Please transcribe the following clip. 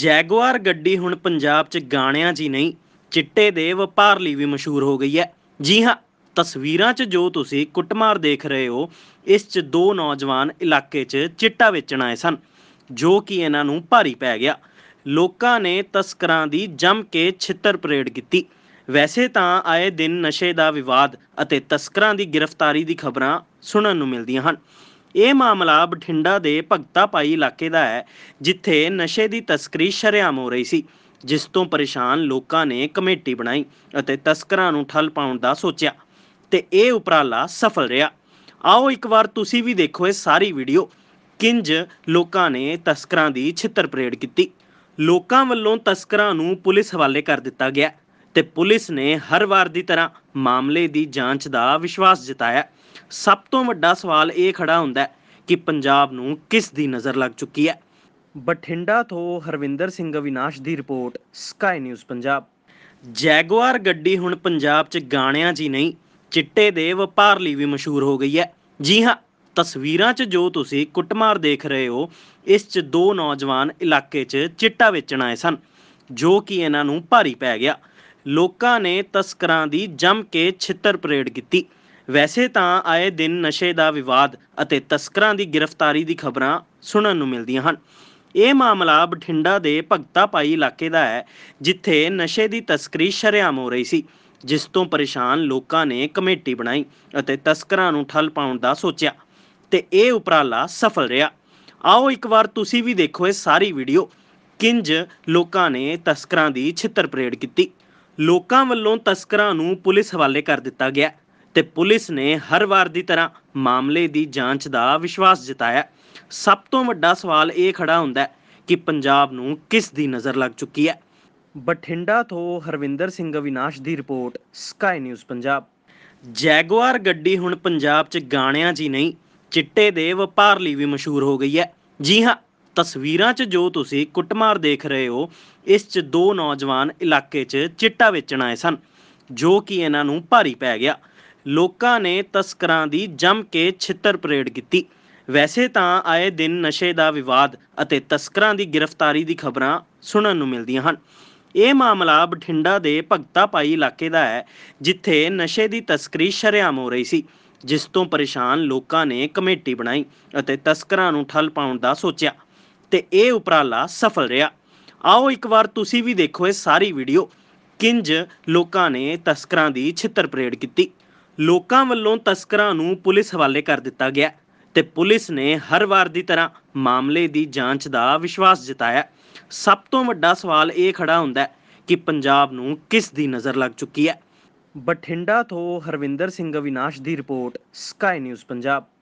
ਜੈਗਵਾਰ ਗੱਡੀ ਹੁਣ ਪੰਜਾਬ 'ਚ ਗਾਣਿਆਂ 'ਚ ਹੀ ਨਹੀਂ ਚਿੱਟੇ ਦੇ ਵਪਾਰ ਲਈ ਵੀ ਮਸ਼ਹੂਰ ਹੋ ਗਈ ਹੈ ਜੀ ਹਾਂ ਤਸਵੀਰਾਂ 'ਚ ਜੋ ਤੁਸੀਂ ਕੁੱਟਮਾਰ ਦੇਖ ਰਹੇ ਹੋ ਇਸ 'ਚ ਦੋ ਨੌਜਵਾਨ ਇਲਾਕੇ 'ਚ ਚਿੱਟਾ ਵੇਚਣ ਆਏ ਸਨ ਜੋ ਕਿ ਇਹਨਾਂ ਨੂੰ ਭਾਰੀ ਪੈ ਗਿਆ ਲੋਕਾਂ ਨੇ ਤਸਕਰਾਂ ਦੀ ਜੰਮ ਕੇ ਛਿੱਤਰ ਪਰੇਡ ਕੀਤੀ ਵੈਸੇ ਤਾਂ ਆਏ ਦਿਨ ਨਸ਼ੇ ਦਾ ਵਿਵਾਦ ਅਤੇ ਤਸਕਰਾਂ ਦੀ ਗ੍ਰਿਫਤਾਰੀ ਦੀ ਖਬਰਾਂ ਸੁਣਨ ਨੂੰ ਮਿਲਦੀਆਂ ਹਨ ਇਹ ਮਾਮਲਾ ਬਠਿੰਡਾ ਦੇ ਭਗਤਾ ਪਾਈ ਇਲਾਕੇ ਦਾ ਹੈ ਜਿੱਥੇ ਨਸ਼ੇ ਦੀ ਤਸਕਰੀ ਸ਼ਰਿਆਮ ਹੋ ਰਹੀ ਸੀ ਜਿਸ ਤੋਂ ਪਰੇਸ਼ਾਨ ਲੋਕਾਂ ਨੇ ਕਮੇਟੀ ਬਣਾਈ ਅਤੇ ਤਸਕਰਾਂ ਨੂੰ ਠੱਲ ਪਾਉਣ ਦਾ ਸੋਚਿਆ ਤੇ ਇਹ ਉਪਰਾਲਾ ਸਫਲ ਰਿਹਾ ਆਓ ਇੱਕ ਵਾਰ ਤੁਸੀਂ ਵੀ ਦੇਖੋ ਇਹ ਸਾਰੀ ਵੀਡੀਓ ਕਿੰਜ ਲੋਕਾਂ ਨੇ ਤਸਕਰਾਂ ਦੀ ਛਿੱਤਰ ਪਰੇਡ ਕੀਤੀ ਲੋਕਾਂ ਵੱਲੋਂ ਤਸਕਰਾਂ ਨੂੰ ਪੁਲਿਸ ਹਵਾਲੇ ਕਰ ਦਿੱਤਾ ਗਿਆ ਤੇ ਪੁਲਿਸ ਨੇ ਹਰ ਵਾਰ ਦੀ ਤਰ੍ਹਾਂ ਮਾਮਲੇ ਦੀ ਜਾਂਚ ਦਾ ਵਿਸ਼ਵਾਸ ਜਤਾਇਆ ਸਭ ਤੋਂ ਵੱਡਾ ਸਵਾਲ ਇਹ ਖੜਾ ਹੁੰਦਾ ਕਿ ਪੰਜਾਬ ਨੂੰ ਕਿਸ ਦੀ ਨਜ਼ਰ ਲੱਗ ਚੁੱਕੀ ਹੈ ਬਠਿੰਡਾ ਤੋਂ ਹਰਵਿੰਦਰ ਸਿੰਘ ਅਵਿਨਾਸ਼ ਦੀ report Sky News Punjab Jaguar ਗੱਡੀ ਹੁਣ ਪੰਜਾਬ 'ਚ ਗਾਣਿਆਂ 'ਚ ਹੀ ਨਹੀਂ ਚਿੱਟੇ ਦੇ ਵਪਾਰ ਲਈ ਵੀ ਮਸ਼ਹੂਰ ਹੋ ਗਈ ਹੈ ਜੀ ਹਾਂ ਤਸਵੀਰਾਂ 'ਚ ਜੋ ਤੁਸੀਂ ਕੁੱਟਮਾਰ ਦੇਖ ਰਹੇ ਹੋ ਇਸ 'ਚ ਦੋ ਨੌਜਵਾਨ ਇਲਾਕੇ 'ਚ ਚਿੱਟਾ ਵੇਚਣ ਆਏ ਸਨ ਜੋ ਕਿ ਇਹਨਾਂ ਨੂੰ ਭਾਰੀ ਪੈ ਗਿਆ ਲੋਕਾਂ ਨੇ ਤਸਕਰਾਂ ਦੀ ਜੰਮ ਕੇ ਛਿੱਤਰ ਪਰੇਡ ਕੀਤੀ ਵੈਸੇ ਤਾਂ ਆਏ ਦਿਨ ਨਸ਼ੇ ਦਾ ਵਿਵਾਦ ਅਤੇ ਤਸਕਰਾਂ ਦੀ ਗ੍ਰਿਫਤਾਰੀ ਦੀ ਖਬਰਾਂ ਸੁਣਨ ਨੂੰ ਮਿਲਦੀਆਂ ਹਨ ਇਹ ਮਾਮਲਾ ਬਠਿੰਡਾ ਦੇ ਭਗਤਾ ਪਾਈ ਇਲਾਕੇ ਦਾ ਹੈ ਜਿੱਥੇ ਨਸ਼ੇ ਦੀ ਤਸਕਰੀ ਸ਼ਰਿਆਮ ਹੋ ਰਹੀ ਸੀ ਜਿਸ ਤੋਂ ਪਰੇਸ਼ਾਨ ਲੋਕਾਂ ਨੇ ਕਮੇਟੀ ਬਣਾਈ ਅਤੇ ਤਸਕਰਾਂ ਨੂੰ ਠੱਲ ਪਾਉਣ ਦਾ ਸੋਚਿਆ ਤੇ ਇਹ ਉਪਰਾਲਾ ਸਫਲ ਰਿਹਾ ਆਓ ਇੱਕ ਵਾਰ ਤੁਸੀਂ ਵੀ ਦੇਖੋ ਇਹ ਸਾਰੀ ਵੀਡੀਓ ਕਿੰਜ ਲੋਕਾਂ ਨੇ ਤਸਕਰਾਂ ਦੀ ਛਿੱਤਰ ਪਰੇਡ ਕੀਤੀ ਲੋਕਾਂ ਵੱਲੋਂ ਤਸਕਰਾਂ ਨੂੰ ਪੁਲਿਸ ਹਵਾਲੇ ਕਰ ਦਿੱਤਾ ਗਿਆ ਤੇ ਪੁਲਿਸ ਨੇ ਹਰ ਵਾਰ ਦੀ ਤਰ੍ਹਾਂ ਮਾਮਲੇ ਦੀ ਜਾਂਚ ਦਾ ਵਿਸ਼ਵਾਸ ਜਤਾਇਆ ਸਭ ਤੋਂ ਵੱਡਾ ਸਵਾਲ ਇਹ ਖੜਾ ਹੁੰਦਾ ਹੈ ਕਿ ਪੰਜਾਬ ਨੂੰ ਕਿਸ ਦੀ ਨਜ਼ਰ ਲੱਗ ਚੁੱਕੀ ਹੈ ਬਠਿੰਡਾ ਤੋਂ ਹਰਵਿੰਦਰ ਸਿੰਘ ਅਵਿਨਾਸ਼ ਦੀ report Sky News Punjab Jaguar ਗੱਡੀ ਹੁਣ ਪੰਜਾਬ 'ਚ ਗਾਣਿਆਂ 'ਚ ਹੀ ਨਹੀਂ ਚਿੱਟੇ ਦੇ ਵਪਾਰ ਲਈ ਵੀ ਮਸ਼ਹੂਰ ਹੋ ਗਈ ਹੈ ਜੀ ਹਾਂ ਤਸਵੀਰਾਂ 'ਚ ਜੋ ਤੁਸੀਂ ਕੁੱਟਮਾਰ ਦੇਖ ਰਹੇ ਹੋ ਇਸ 'ਚ ਦੋ ਨੌਜਵਾਨ ਇਲਾਕੇ 'ਚ ਚਿੱਟਾ ਵੇਚਣ ਆਏ ਸਨ ਜੋ ਕਿ ਇਹਨਾਂ ਨੂੰ ਭਾਰੀ ਪੈ ਗਿਆ ਲੋਕਾਂ ਨੇ ਤਸਕਰਾਂ ਦੀ ਜੰਮ ਕੇ ਛਿੱਤਰ ਪਰੇਡ ਕੀਤੀ ਵੈਸੇ ਤਾਂ ਆਏ ਦਿਨ ਨਸ਼ੇ ਦਾ ਵਿਵਾਦ ਅਤੇ ਤਸਕਰਾਂ ਦੀ ਗ੍ਰਿਫਤਾਰੀ ਦੀ ਖਬਰਾਂ ਸੁਣਨ ਨੂੰ ਮਿਲਦੀਆਂ ਹਨ ਇਹ ਮਾਮਲਾ ਬਠਿੰਡਾ ਦੇ ਭਗਤਾ ਪਾਈ ਇਲਾਕੇ ਦਾ ਹੈ ਜਿੱਥੇ ਨਸ਼ੇ ਦੀ ਤਸਕਰੀ ਸ਼ਰਿਆਮ ਹੋ ਰਹੀ ਸੀ ਜਿਸ ਤੋਂ ਪਰੇਸ਼ਾਨ ਲੋਕਾਂ ਨੇ ਕਮੇਟੀ ਬਣਾਈ ਅਤੇ ਤਸਕਰਾਂ ਨੂੰ ਠੱਲ ਪਾਉਣ ਦਾ ਸੋਚਿਆ ਤੇ ਇਹ ਉਪਰਾਲਾ ਸਫਲ ਰਿਹਾ ਆਓ ਇੱਕ ਵਾਰ ਤੁਸੀਂ ਵੀ ਦੇਖੋ ਇਹ ਸਾਰੀ ਵੀਡੀਓ ਕਿੰਜ ਲੋਕਾਂ ਨੇ ਤਸਕਰਾਂ ਦੀ ਛਿੱਤਰ ਪਰੇਡ ਕੀਤੀ ਲੋਕਾਂ ਵੱਲੋਂ ਤਸਕਰਾਂ ਨੂੰ ਪੁਲਿਸ ਹਵਾਲੇ ਕਰ ਦਿੱਤਾ ਗਿਆ ਤੇ ਪੁਲਿਸ ਨੇ ਹਰ ਵਾਰ ਦੀ ਤਰ੍ਹਾਂ ਮਾਮਲੇ ਦੀ ਜਾਂਚ ਦਾ ਵਿਸ਼ਵਾਸ ਜਤਾਇਆ ਸਭ ਤੋਂ ਵੱਡਾ ਸਵਾਲ ਇਹ ਖੜਾ ਹੁੰਦਾ ਹੈ ਕਿ ਪੰਜਾਬ ਨੂੰ ਕਿਸ ਦੀ ਨਜ਼ਰ ਲੱਗ ਚੁੱਕੀ ਹੈ ਬਠਿੰਡਾ ਤੋਂ ਹਰਵਿੰਦਰ ਸਿੰਘ ਅਵਿਨਾਸ਼ ਦੀ ਰਿਪੋਰਟ ਸਕਾਈ ਨਿਊਜ਼ ਪੰਜਾਬ